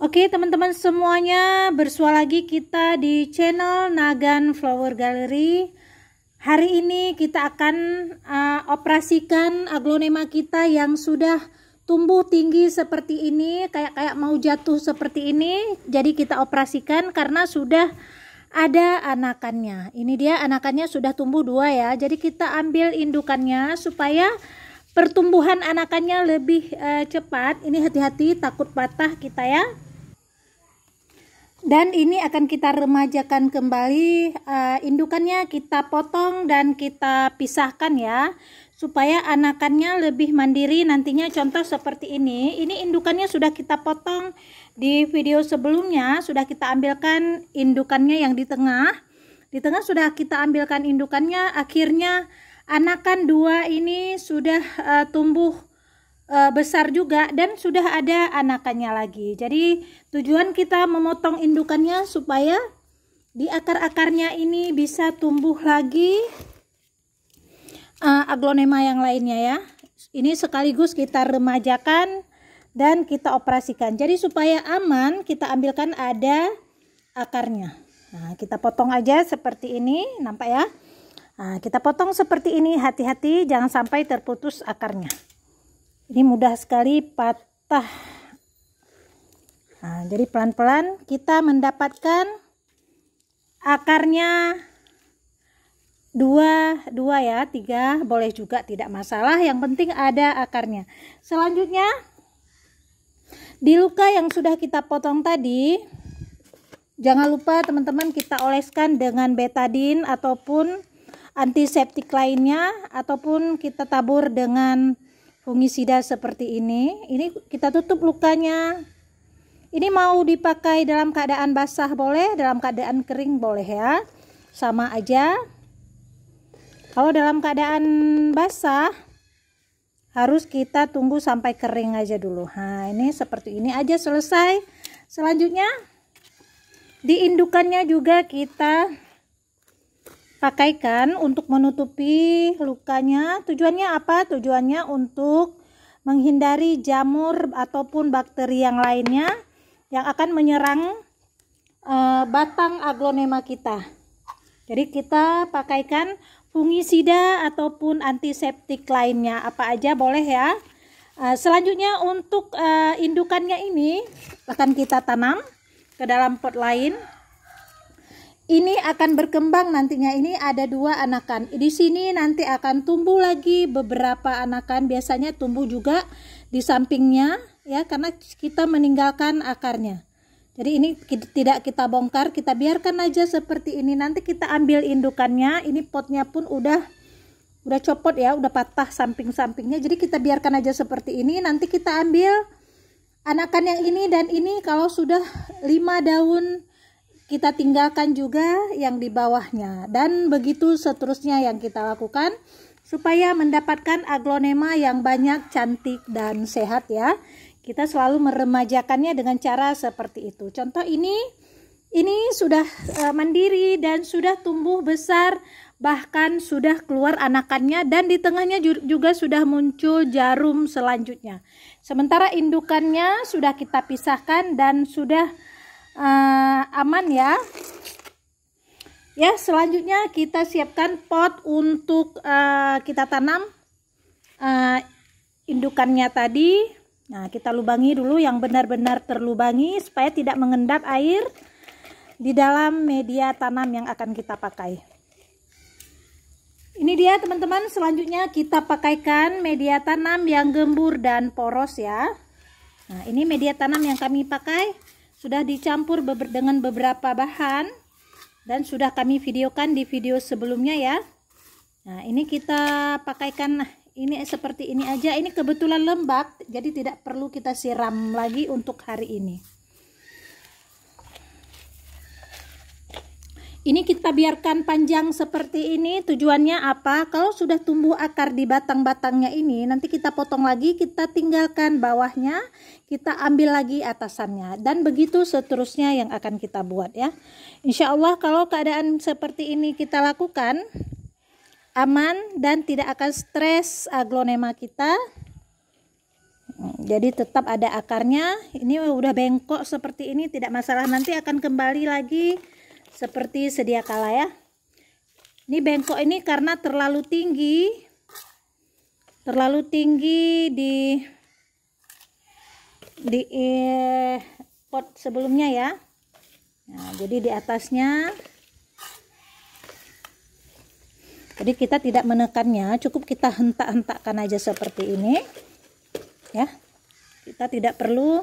Oke teman-teman semuanya bersua lagi kita di channel Nagan Flower Gallery Hari ini kita akan uh, operasikan aglonema kita yang sudah tumbuh tinggi seperti ini Kayak-kayak mau jatuh seperti ini Jadi kita operasikan karena sudah ada anakannya Ini dia anakannya sudah tumbuh dua ya Jadi kita ambil indukannya supaya pertumbuhan anakannya lebih uh, cepat Ini hati-hati takut patah kita ya dan ini akan kita remajakan kembali uh, indukannya kita potong dan kita pisahkan ya supaya anakannya lebih mandiri nantinya contoh seperti ini ini indukannya sudah kita potong di video sebelumnya sudah kita ambilkan indukannya yang di tengah di tengah sudah kita ambilkan indukannya akhirnya anakan dua ini sudah uh, tumbuh Eh, besar juga dan sudah ada anakannya lagi. Jadi tujuan kita memotong indukannya supaya di akar-akarnya ini bisa tumbuh lagi uh, aglonema yang lainnya ya. Ini sekaligus kita remajakan dan kita operasikan. Jadi supaya aman kita ambilkan ada akarnya. Nah, kita potong aja seperti ini, nampak ya? Nah, kita potong seperti ini, hati-hati jangan sampai terputus akarnya ini mudah sekali patah nah, jadi pelan-pelan kita mendapatkan akarnya dua dua ya tiga boleh juga tidak masalah yang penting ada akarnya selanjutnya di luka yang sudah kita potong tadi jangan lupa teman-teman kita oleskan dengan betadin ataupun antiseptik lainnya ataupun kita tabur dengan fungisida seperti ini ini kita tutup lukanya ini mau dipakai dalam keadaan basah boleh dalam keadaan kering boleh ya sama aja kalau dalam keadaan basah harus kita tunggu sampai kering aja dulu nah ini seperti ini aja selesai selanjutnya di indukannya juga kita pakaikan untuk menutupi lukanya. Tujuannya apa? Tujuannya untuk menghindari jamur ataupun bakteri yang lainnya yang akan menyerang uh, batang aglonema kita. Jadi kita pakaikan fungisida ataupun antiseptik lainnya apa aja boleh ya. Uh, selanjutnya untuk uh, indukannya ini akan kita tanam ke dalam pot lain ini akan berkembang nantinya ini ada dua anakan di sini nanti akan tumbuh lagi beberapa anakan biasanya tumbuh juga di sampingnya ya karena kita meninggalkan akarnya jadi ini tidak kita bongkar kita biarkan aja seperti ini nanti kita ambil indukannya ini potnya pun udah udah copot ya udah patah samping-sampingnya jadi kita biarkan aja seperti ini nanti kita ambil anakan yang ini dan ini kalau sudah lima daun kita tinggalkan juga yang di bawahnya dan begitu seterusnya yang kita lakukan supaya mendapatkan aglonema yang banyak, cantik dan sehat ya. Kita selalu meremajakannya dengan cara seperti itu. Contoh ini ini sudah e, mandiri dan sudah tumbuh besar bahkan sudah keluar anakannya dan di tengahnya juga sudah muncul jarum selanjutnya. Sementara indukannya sudah kita pisahkan dan sudah uh, aman ya ya selanjutnya kita siapkan pot untuk uh, kita tanam uh, indukannya tadi nah kita lubangi dulu yang benar-benar terlubangi supaya tidak mengendap air di dalam media tanam yang akan kita pakai ini dia teman-teman selanjutnya kita pakaikan media tanam yang gembur dan poros ya nah ini media tanam yang kami pakai sudah dicampur beber dengan beberapa bahan dan sudah kami videokan di video sebelumnya ya nah ini kita pakaikan nah, ini seperti ini aja ini kebetulan lembab jadi tidak perlu kita siram lagi untuk hari ini Ini kita biarkan panjang seperti ini. Tujuannya apa? Kalau sudah tumbuh akar di batang-batangnya ini, nanti kita potong lagi, kita tinggalkan bawahnya, kita ambil lagi atasannya. Dan begitu seterusnya yang akan kita buat ya. Insya Allah kalau keadaan seperti ini kita lakukan, aman dan tidak akan stres aglonema kita. Jadi tetap ada akarnya. Ini udah bengkok seperti ini tidak masalah. Nanti akan kembali lagi seperti sedia kala ya ini bengkok ini karena terlalu tinggi terlalu tinggi di di eh, pot sebelumnya ya nah, jadi di atasnya jadi kita tidak menekannya cukup kita hentak-hentakkan aja seperti ini ya kita tidak perlu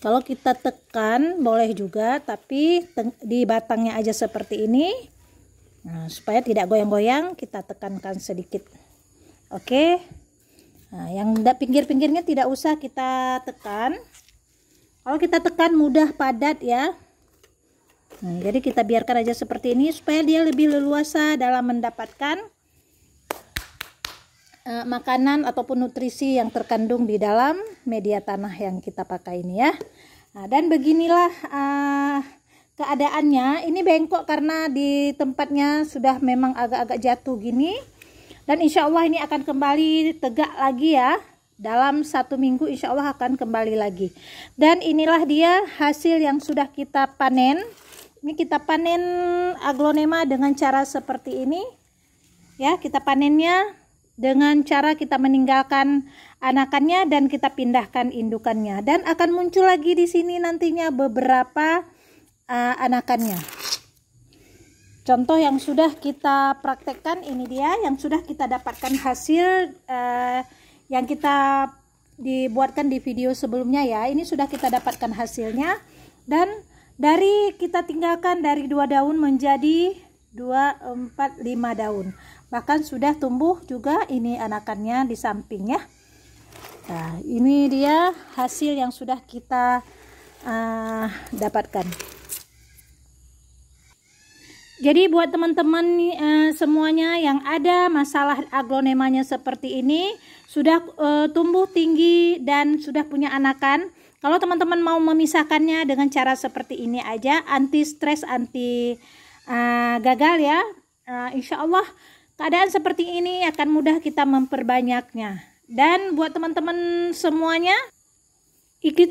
kalau kita tekan boleh juga tapi di batangnya aja seperti ini nah, supaya tidak goyang-goyang kita tekankan sedikit oke okay. nah, yang pinggir-pinggirnya tidak usah kita tekan kalau kita tekan mudah padat ya nah, jadi kita biarkan aja seperti ini supaya dia lebih leluasa dalam mendapatkan uh, makanan ataupun nutrisi yang terkandung di dalam media tanah yang kita pakai ini ya nah, dan beginilah uh, keadaannya ini bengkok karena di tempatnya sudah memang agak-agak jatuh gini dan insya Allah ini akan kembali tegak lagi ya dalam satu minggu insya Allah akan kembali lagi dan inilah dia hasil yang sudah kita panen ini kita panen aglonema dengan cara seperti ini ya kita panennya dengan cara kita meninggalkan anakannya dan kita pindahkan indukannya dan akan muncul lagi di sini nantinya beberapa uh, anakannya. Contoh yang sudah kita praktekkan ini dia yang sudah kita dapatkan hasil uh, yang kita dibuatkan di video sebelumnya ya. Ini sudah kita dapatkan hasilnya dan dari kita tinggalkan dari dua daun menjadi 2 4 5 daun bahkan sudah tumbuh juga ini anakannya di sampingnya nah ini dia hasil yang sudah kita uh, dapatkan jadi buat teman-teman eh, semuanya yang ada masalah aglonemanya seperti ini sudah eh, tumbuh tinggi dan sudah punya anakan. Kalau teman-teman mau memisahkannya dengan cara seperti ini aja anti stres anti ah, gagal ya. Ah, insya Allah Keadaan seperti ini akan mudah kita memperbanyaknya. Dan buat teman-teman semuanya,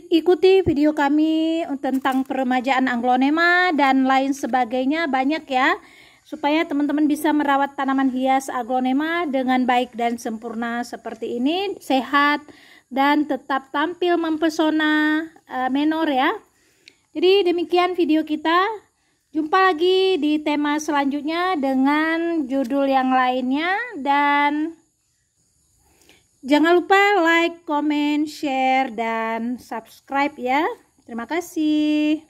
ikuti video kami tentang peremajaan anglonema dan lain sebagainya banyak ya. Supaya teman-teman bisa merawat tanaman hias aglonema dengan baik dan sempurna seperti ini, sehat dan tetap tampil mempesona eh, menor ya. Jadi demikian video kita. Jumpa lagi di tema selanjutnya dengan judul yang lainnya dan jangan lupa like, comment, share dan subscribe ya. Terima kasih.